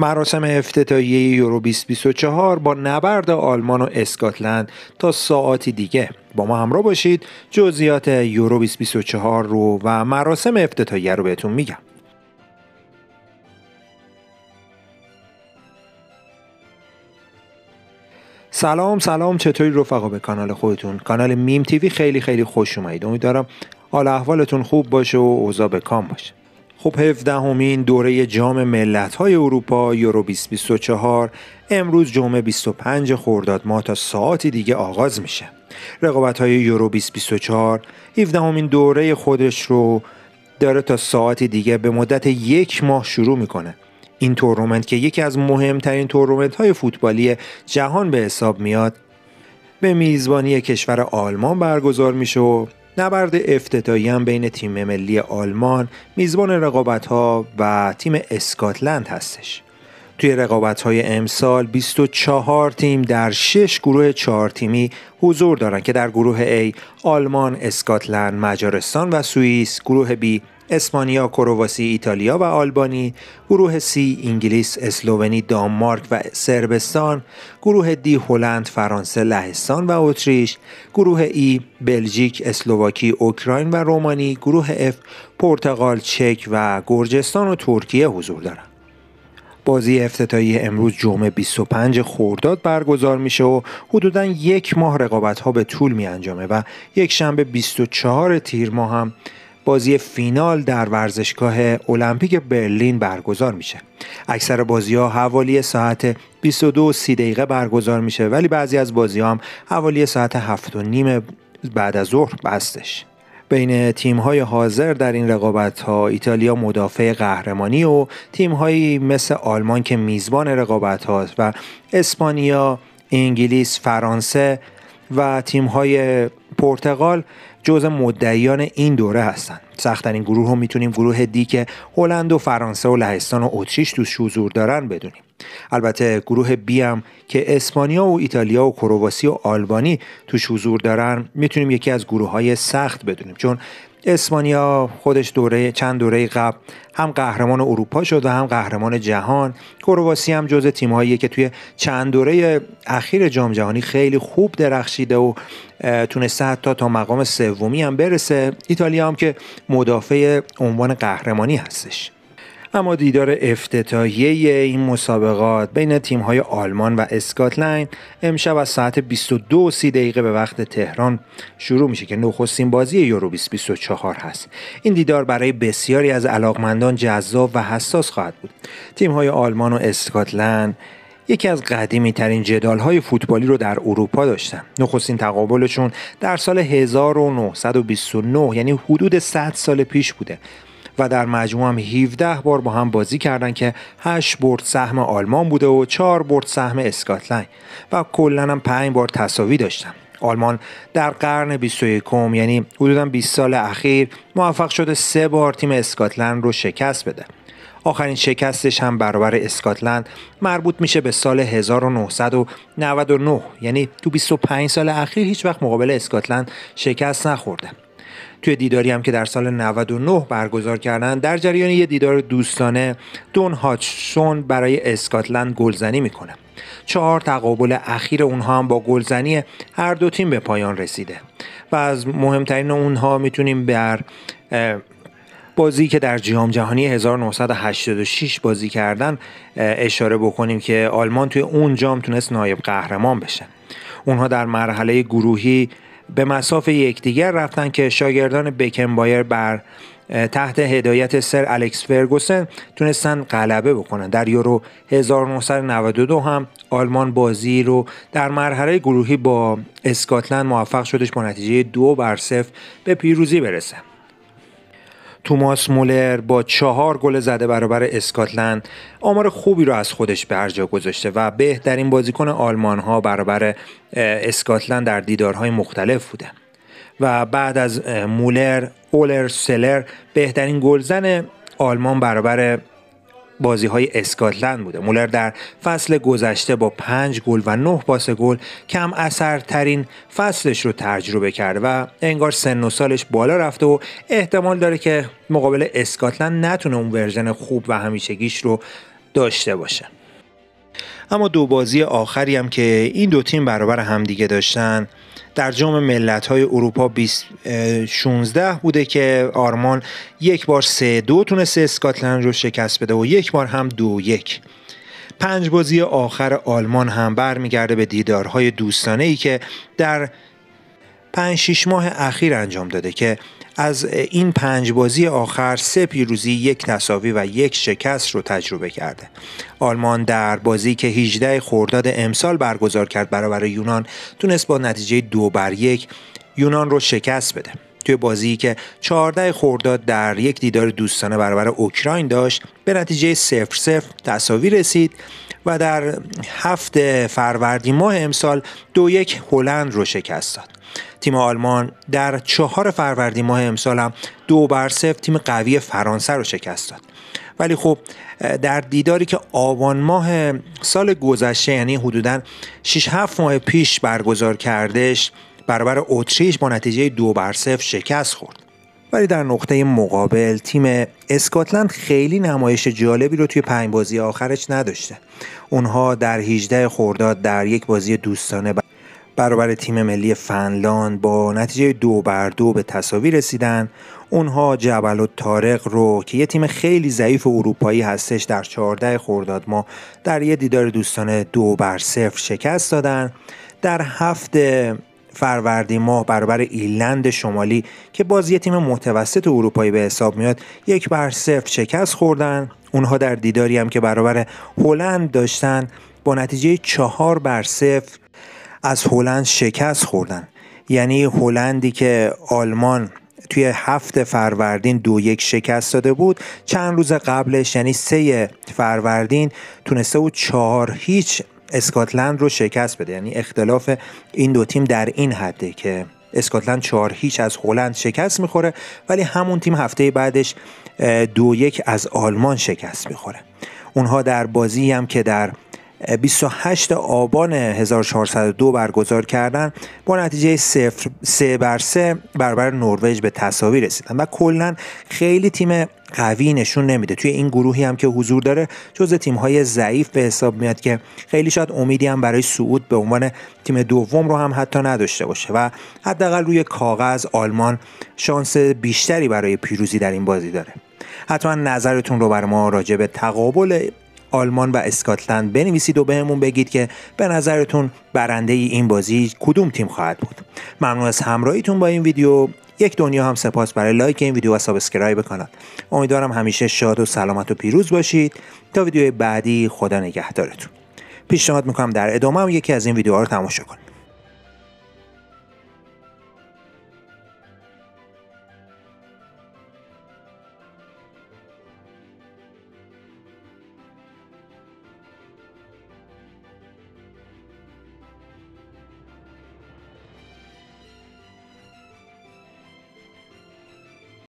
مراسم افتتاحیه یورو 2024 با نبرد آلمان و اسکاتلند تا ساعتی دیگه با ما همراه باشید جزئیات یورو 2024 رو و مراسم افتتاحیه رو بهتون میگم سلام سلام چطوری رفقا به کانال خودتون کانال میم تیوی خیلی خیلی خوش اومدید امیدوارم حال احوالتون خوب باشه و اوضاع به کام باشه خب 17 همین دوره جام ملت های اروپا یورو 2024 امروز جمعه 25 خرداد ماه تا ساعتی دیگه آغاز میشه. رقابت های یورو 2024 17 همین دوره خودش رو داره تا ساعتی دیگه به مدت یک ماه شروع میکنه. این تورنمنت که یکی از مهمترین تورنمنت های فوتبالی جهان به حساب میاد به میزبانی کشور آلمان برگزار میشه و نبرد افتتاحی هم بین تیم ملی آلمان میزبان رقابت ها و تیم اسکاتلند هستش توی رقابت های امسال 24 تیم در 6 گروه 4 تیمی حضور دارند که در گروه A آلمان، اسکاتلند، مجارستان و سوئیس، گروه B اسپانیا، کرواسی، ایتالیا و آلبانی، گروه سی انگلیس، اسلوونی، دانمارک و سربستان، گروه دی هلند، فرانسه، لهستان و اتریش، گروه ای بلژیک، اسلوواکی، اوکراین و رومانی، گروه اف پرتغال، چک و گرجستان و ترکیه حضور دارند. بازی افتتاحی امروز جمعه 25 خورداد برگزار میشه و حدودا یک ماه رقابت ها به طول می انجامه و یک شنبه 24 تیر ماه هم بازی فینال در ورزشگاه المپیک برلین برگزار میشه اکثر بازی ها حوالی ساعت 22 30 دقیقه برگزار میشه ولی بعضی از بازی ها هم حوالی ساعت 7 و نیم بعد از ظهر بستش بین تیم های حاضر در این رقابت ها ایتالیا مدافع قهرمانی و تیم هایی مثل آلمان که میزبان رقابت هاست و اسپانیا، انگلیس، فرانسه و تیم های پرتغال جزء مدعیان این دوره هستند سختترین گروه رو میتونیم گروه دی که هلند و فرانسه و لهستان و اتریش تو حضور دارن بدونیم البته گروه بی هم که اسپانیا و ایتالیا و کرواسی و آلبانی توش حضور دارن میتونیم یکی از گروه های سخت بدونیم چون اسپانیا خودش دوره چند دوره قبل هم قهرمان اروپا شد و هم قهرمان جهان کرواسی هم جز تیمهاییه که توی چند دوره اخیر جام جهانی خیلی خوب درخشیده و تونسته حتی تا مقام سومی هم برسه ایتالیا هم که مدافع عنوان قهرمانی هستش اما دیدار افتتاحیه این مسابقات بین تیم‌های آلمان و اسکاتلند امشب از ساعت 22 دقیقه به وقت تهران شروع میشه که نخستین بازی یورو 2024 هست این دیدار برای بسیاری از علاقمندان جذاب و حساس خواهد بود تیم‌های آلمان و اسکاتلند یکی از قدیمی ترین جدال های فوتبالی رو در اروپا داشتن نخستین تقابلشون در سال 1929 یعنی حدود 100 سال پیش بوده و در مجموع هم 17 بار با هم بازی کردن که 8 برد سهم آلمان بوده و 4 برد سهم اسکاتلند و کلا هم 5 بار تساوی داشتن آلمان در قرن 21 یعنی حدودا 20 سال اخیر موفق شده 3 بار تیم اسکاتلند رو شکست بده آخرین شکستش هم برابر اسکاتلند مربوط میشه به سال 1999 یعنی تو 25 سال اخیر هیچ وقت مقابل اسکاتلند شکست نخورده توی دیداری هم که در سال 99 برگزار کردن در جریان یه دیدار دوستانه دون هاچسون برای اسکاتلند گلزنی میکنه چهار تقابل اخیر اونها هم با گلزنی هر دو تیم به پایان رسیده و از مهمترین اونها میتونیم بر بازی که در جام جهانی 1986 بازی کردن اشاره بکنیم که آلمان توی اون جام تونست نایب قهرمان بشه اونها در مرحله گروهی به مساف یکدیگر رفتن که شاگردان بکنبایر بر تحت هدایت سر الکس فرگوسن تونستن غلبه بکنن در یورو 1992 هم آلمان بازی رو در مرحله گروهی با اسکاتلند موفق شدش با نتیجه دو بر صفر به پیروزی برسه توماس مولر با چهار گل زده برابر اسکاتلند آمار خوبی رو از خودش به هر جا گذاشته و بهترین بازیکن آلمان ها برابر اسکاتلند در دیدارهای مختلف بوده و بعد از مولر اولر سلر بهترین گلزن آلمان برابر بازی های اسکاتلند بوده مولر در فصل گذشته با پنج گل و نه پاس گل کم ترین فصلش رو تجربه کرد و انگار سن و سالش بالا رفته و احتمال داره که مقابل اسکاتلند نتونه اون ورژن خوب و همیشگیش رو داشته باشه اما دو بازی آخری هم که این دو تیم برابر همدیگه داشتن در جام ملت های اروپا 2016 بوده که آرمان یک بار سه 2 تونسته اسکاتلند رو شکست بده و یک بار هم دو یک پنج بازی آخر آلمان هم برمیگرده به دیدارهای دوستانه ای که در پنج شیش ماه اخیر انجام داده که از این پنج بازی آخر سه پیروزی یک تصاوی و یک شکست رو تجربه کرده آلمان در بازی که 18 خورداد امسال برگزار کرد برابر یونان تونست با نتیجه دو بر یک یونان رو شکست بده توی بازی که 14 خورداد در یک دیدار دوستانه برابر اوکراین داشت به نتیجه 0 0 تصاوی رسید و در هفت فروردین ماه امسال دو یک هلند رو شکست داد تیم آلمان در چهار فروردین ماه امسال هم دو بر صفر تیم قوی فرانسه رو شکست داد ولی خب در دیداری که آبان ماه سال گذشته یعنی حدودا 6 7 ماه پیش برگزار کردش برابر اتریش با نتیجه دو بر صفر شکست خورد ولی در نقطه مقابل تیم اسکاتلند خیلی نمایش جالبی رو توی پنج بازی آخرش نداشته اونها در 18 خورداد در یک بازی دوستانه برابر تیم ملی فنلاند با نتیجه دو بر دو به تصاوی رسیدن اونها جبل و تارق رو که یه تیم خیلی ضعیف اروپایی هستش در 14 خورداد ما در یه دیدار دوستانه دو بر صفر شکست دادن در هفته... فروردین ماه برابر ایلند شمالی که بازی تیم متوسط اروپایی به حساب میاد یک بر صفر شکست خوردن اونها در دیداری هم که برابر هلند داشتن با نتیجه چهار بر صفر از هلند شکست خوردن یعنی هلندی که آلمان توی هفت فروردین دو یک شکست داده بود چند روز قبلش یعنی سه فروردین تونسته بود چهار هیچ اسکاتلند رو شکست بده یعنی اختلاف این دو تیم در این حده که اسکاتلند چهار هیچ از هلند شکست میخوره ولی همون تیم هفته بعدش دو یک از آلمان شکست میخوره اونها در بازی هم که در 28 آبان 1402 برگزار کردن با نتیجه 3 بر 3 برابر نروژ به تساوی رسیدن و کلا خیلی تیم قوی نشون نمیده توی این گروهی هم که حضور داره جز تیم های ضعیف به حساب میاد که خیلی شاید امیدی هم برای صعود به عنوان تیم دوم رو هم حتی نداشته باشه و حداقل روی کاغذ آلمان شانس بیشتری برای پیروزی در این بازی داره حتما نظرتون رو بر ما راجع به تقابل آلمان و اسکاتلند بنویسید و بهمون بگید که به نظرتون برنده این بازی کدوم تیم خواهد بود ممنون از همراهیتون با این ویدیو یک دنیا هم سپاس برای لایک این ویدیو و سابسکرایب کانال امیدوارم همیشه شاد و سلامت و پیروز باشید تا ویدیو بعدی خدا نگهدارتون پیشنهاد میکنم در ادامه هم یکی از این ویدیوها رو تماشا کنید